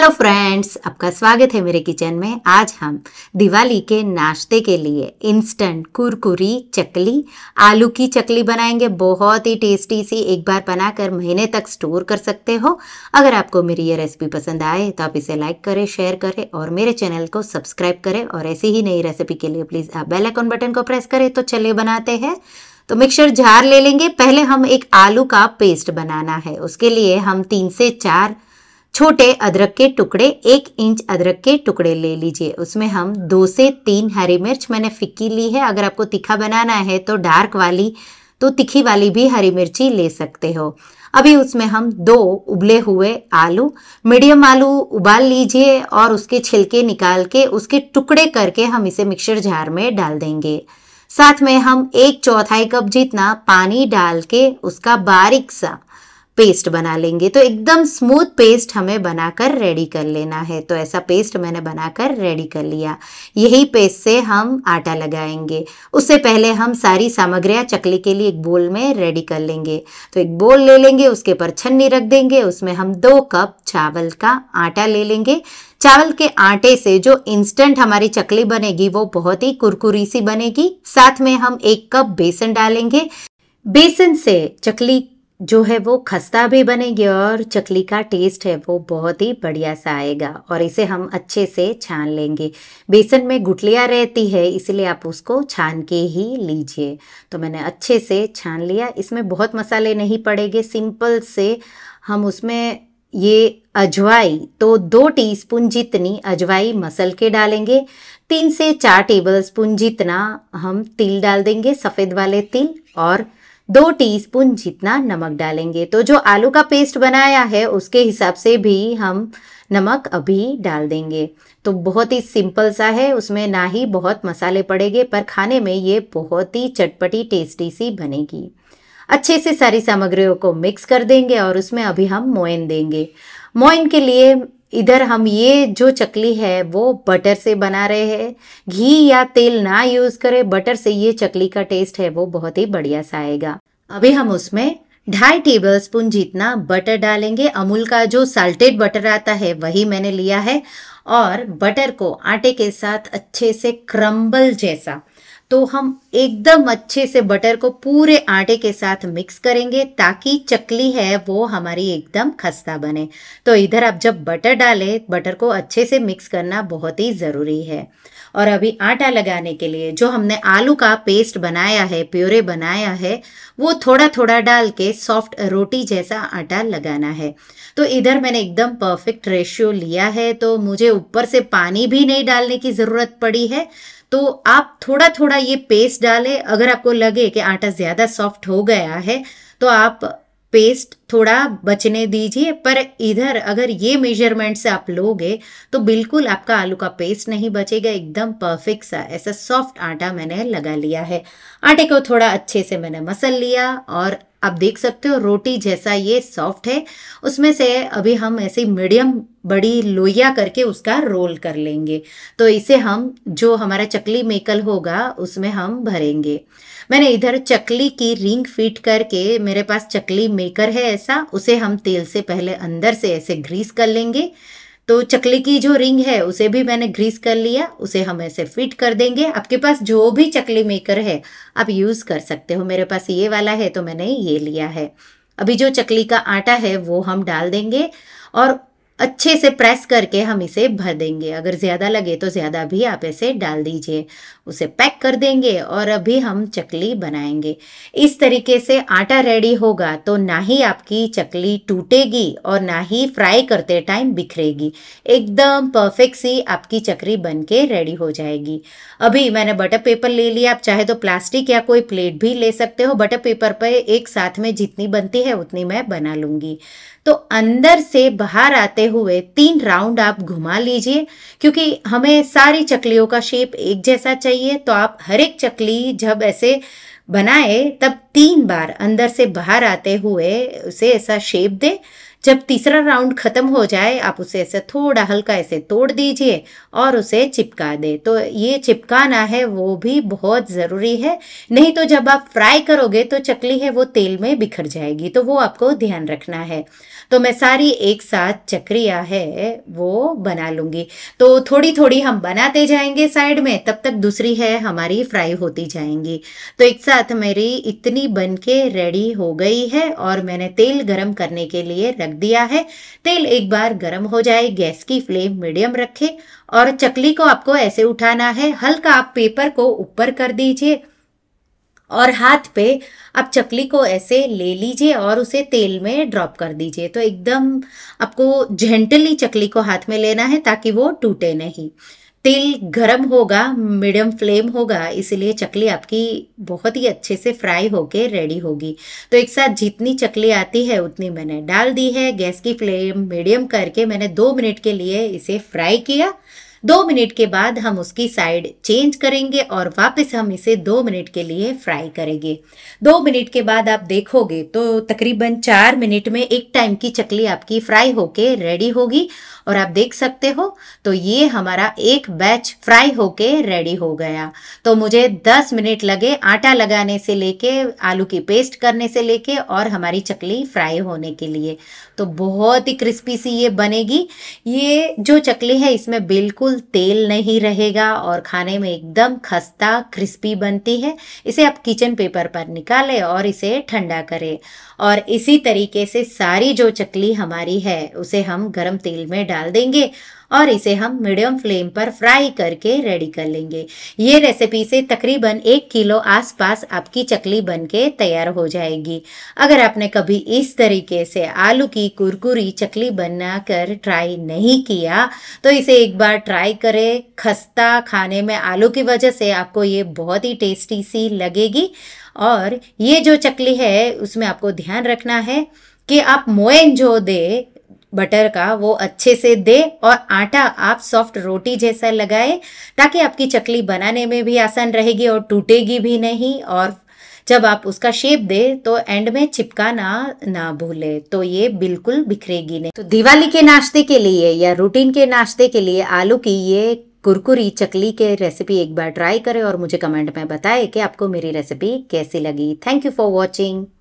hello friends आपका स्वागत है मेरे किचन में आज हम दिवाली के नाश्ते के लिए इंस्टेंट कुरकुरी चकली आलू की चकली बनाएंगे बहुत ही टेस्टी सी एक बार बनाकर महीने तक स्टोर कर सकते हो अगर आपको मेरी ये रेसिपी पसंद आए तो आप इसे लाइक करें शेयर करें और मेरे चैनल को सब्सक्राइब करें और ऐसी ही नई रेसिपी के लिए प्लीज़ आप बेलाइकॉन बटन को प्रेस करें तो चलिए बनाते हैं तो मिक्सर झार ले लेंगे पहले हम एक आलू का पेस्ट बनाना है उसके लिए हम तीन से चार छोटे अदरक के टुकड़े एक इंच अदरक के टुकड़े ले लीजिए उसमें हम दो से तीन हरी मिर्च मैंने फिक्की ली है अगर आपको तीखा बनाना है तो डार्क वाली तो तीखी वाली भी हरी मिर्ची ले सकते हो अभी उसमें हम दो उबले हुए आलू मीडियम आलू उबाल लीजिए और उसके छिलके निकाल के उसके टुकड़े करके हम इसे मिक्सर जार में डाल देंगे साथ में हम एक चौथाई कप जितना पानी डाल के उसका बारीक सा पेस्ट बना लेंगे तो एकदम स्मूथ पेस्ट हमें बनाकर रेडी कर लेना है तो ऐसा पेस्ट मैंने बनाकर रेडी कर लिया यही पेस्ट से हम आटा लगाएंगे उससे पहले हम सारी सामग्रियां चकली के लिए एक बोल में रेडी कर लेंगे तो एक बोल ले लेंगे उसके ऊपर छन्नी रख देंगे उसमें हम दो कप चावल का आटा ले लेंगे चावल के आटे से जो इंस्टेंट हमारी चकली बनेगी वो बहुत ही कुरकुरी सी बनेगी साथ में हम एक कप बेसन डालेंगे बेसन से चकली जो है वो खस्ता भी बनेगी और चकली का टेस्ट है वो बहुत ही बढ़िया सा आएगा और इसे हम अच्छे से छान लेंगे बेसन में गुटलियाँ रहती है इसलिए आप उसको छान के ही लीजिए तो मैंने अच्छे से छान लिया इसमें बहुत मसाले नहीं पड़ेंगे सिंपल से हम उसमें ये अजवाई तो दो टीस्पून जितनी अजवाई मसल के डालेंगे तीन से चार टेबल स्पून जितना हम तिल डाल देंगे सफ़ेद वाले तिल और दो टीस्पून जितना नमक डालेंगे तो जो आलू का पेस्ट बनाया है उसके हिसाब से भी हम नमक अभी डाल देंगे तो बहुत ही सिंपल सा है उसमें ना ही बहुत मसाले पड़ेंगे पर खाने में ये बहुत ही चटपटी टेस्टी सी बनेगी अच्छे से सारी सामग्रियों को मिक्स कर देंगे और उसमें अभी हम मोइन देंगे मोइन के लिए इधर हम ये जो चकली है वो बटर से बना रहे हैं घी या तेल ना यूज़ करें बटर से ये चकली का टेस्ट है वो बहुत ही बढ़िया सा आएगा अभी हम उसमें ढाई टेबल स्पून जितना बटर डालेंगे अमूल का जो साल्टेड बटर आता है वही मैंने लिया है और बटर को आटे के साथ अच्छे से क्रम्बल जैसा तो हम एकदम अच्छे से बटर को पूरे आटे के साथ मिक्स करेंगे ताकि चकली है वो हमारी एकदम खस्ता बने तो इधर आप जब बटर डालें बटर को अच्छे से मिक्स करना बहुत ही ज़रूरी है और अभी आटा लगाने के लिए जो हमने आलू का पेस्ट बनाया है प्योरे बनाया है वो थोड़ा थोड़ा डाल के सॉफ्ट रोटी जैसा आटा लगाना है तो इधर मैंने एकदम परफेक्ट रेशियो लिया है तो मुझे ऊपर से पानी भी नहीं डालने की ज़रूरत पड़ी है तो आप थोड़ा थोड़ा ये पेस्ट डालें अगर आपको लगे कि आटा ज़्यादा सॉफ्ट हो गया है तो आप पेस्ट थोड़ा बचने दीजिए पर इधर अगर ये मेजरमेंट से आप लोगे तो बिल्कुल आपका आलू का पेस्ट नहीं बचेगा एकदम परफेक्ट सा ऐसा सॉफ्ट आटा मैंने लगा लिया है आटे को थोड़ा अच्छे से मैंने मसल लिया और आप देख सकते हो रोटी जैसा ये सॉफ्ट है उसमें से अभी हम ऐसे मीडियम बड़ी लोहिया करके उसका रोल कर लेंगे तो इसे हम जो हमारा चकली मेकल होगा उसमें हम भरेंगे मैंने इधर चकली की रिंग फिट करके मेरे पास चकली मेकर है ऐसा उसे हम तेल से पहले अंदर से ऐसे ग्रीस कर लेंगे तो चकले की जो रिंग है उसे भी मैंने ग्रीस कर लिया उसे हम ऐसे फिट कर देंगे आपके पास जो भी चकले मेकर है आप यूज़ कर सकते हो मेरे पास ये वाला है तो मैंने ये लिया है अभी जो चकली का आटा है वो हम डाल देंगे और अच्छे से प्रेस करके हम इसे भर देंगे अगर ज़्यादा लगे तो ज़्यादा भी आप ऐसे डाल दीजिए उसे पैक कर देंगे और अभी हम चकली बनाएंगे इस तरीके से आटा रेडी होगा तो ना ही आपकी चकली टूटेगी और ना ही फ्राई करते टाइम बिखरेगी एकदम परफेक्ट सी आपकी चकली बन के रेडी हो जाएगी अभी मैंने बटर पेपर ले लिया आप चाहे तो प्लास्टिक या कोई प्लेट भी ले सकते हो बटर पेपर पर एक साथ में जितनी बनती है उतनी मैं बना लूँगी तो अंदर से बाहर आते हुए तीन राउंड आप घुमा लीजिए क्योंकि हमें सारी चकलियों का शेप एक जैसा चाहिए तो आप हर एक चकली जब ऐसे बनाए तब तीन बार अंदर से बाहर आते हुए उसे ऐसा शेप दे जब तीसरा राउंड ख़त्म हो जाए आप उसे ऐसे थोड़ा हल्का ऐसे तोड़ दीजिए और उसे चिपका दे तो ये चिपकाना है वो भी बहुत ज़रूरी है नहीं तो जब आप फ्राई करोगे तो चकली है वो तेल में बिखर जाएगी तो वो आपको ध्यान रखना है तो मैं सारी एक साथ चक्रिया है वो बना लूँगी तो थोड़ी थोड़ी हम बनाते जाएंगे साइड में तब तक दूसरी है हमारी फ्राई होती जाएंगी तो एक साथ मेरी इतनी बन के रेडी हो गई है और मैंने तेल गरम करने के लिए रख रख दिया है तेल एक बार गर्म हो जाए गैस की फ्लेम मीडियम रखें और चकली को आपको ऐसे उठाना है हल्का आप पेपर को ऊपर कर दीजिए और हाथ पे आप चकली को ऐसे ले लीजिए और उसे तेल में ड्रॉप कर दीजिए तो एकदम आपको जेंटली चकली को हाथ में लेना है ताकि वो टूटे नहीं तिल गरम होगा मीडियम फ्लेम होगा इसलिए चकली आपकी बहुत ही अच्छे से फ्राई होके रेडी होगी तो एक साथ जितनी चकली आती है उतनी मैंने डाल दी है गैस की फ्लेम मीडियम करके मैंने दो मिनट के लिए इसे फ्राई किया दो मिनट के बाद हम उसकी साइड चेंज करेंगे और वापस हम इसे दो मिनट के लिए फ्राई करेंगे दो मिनट के बाद आप देखोगे तो तकरीबन चार मिनट में एक टाइम की चकली आपकी फ्राई होके रेडी होगी और आप देख सकते हो तो ये हमारा एक बैच फ्राई होके रेडी हो गया तो मुझे दस मिनट लगे आटा लगाने से लेके आलू की पेस्ट करने से लेके और हमारी चकली फ्राई होने के लिए तो बहुत ही क्रिस्पी सी ये बनेगी ये जो चकली है इसमें बिल्कुल बिल्कुल तेल नहीं रहेगा और खाने में एकदम खस्ता क्रिस्पी बनती है इसे आप किचन पेपर पर निकालें और इसे ठंडा करें और इसी तरीके से सारी जो चकली हमारी है उसे हम गर्म तेल में डाल देंगे और इसे हम मीडियम फ्लेम पर फ्राई करके रेडी कर लेंगे ये रेसिपी से तकरीबन एक किलो आसपास आपकी चकली बन के तैयार हो जाएगी अगर आपने कभी इस तरीके से आलू की कुरकुरी चकली बनाकर ट्राई नहीं किया तो इसे एक बार ट्राई करें खस्ता खाने में आलू की वजह से आपको ये बहुत ही टेस्टी सी लगेगी और ये जो चकली है उसमें आपको ध्यान रखना है कि आप मोएन जो दे बटर का वो अच्छे से दे और आटा आप सॉफ्ट रोटी जैसा लगाए ताकि आपकी चकली बनाने में भी आसान रहेगी और टूटेगी भी नहीं और जब आप उसका शेप दे तो एंड में चिपकाना ना भूले तो ये बिल्कुल बिखरेगी नहीं तो दिवाली के नाश्ते के लिए या रूटीन के नाश्ते के लिए आलू की ये कुरकुरी चकली के रेसिपी एक बार ट्राई करें और मुझे कमेंट में बताएं कि आपको मेरी रेसिपी कैसी लगी थैंक यू फॉर वॉचिंग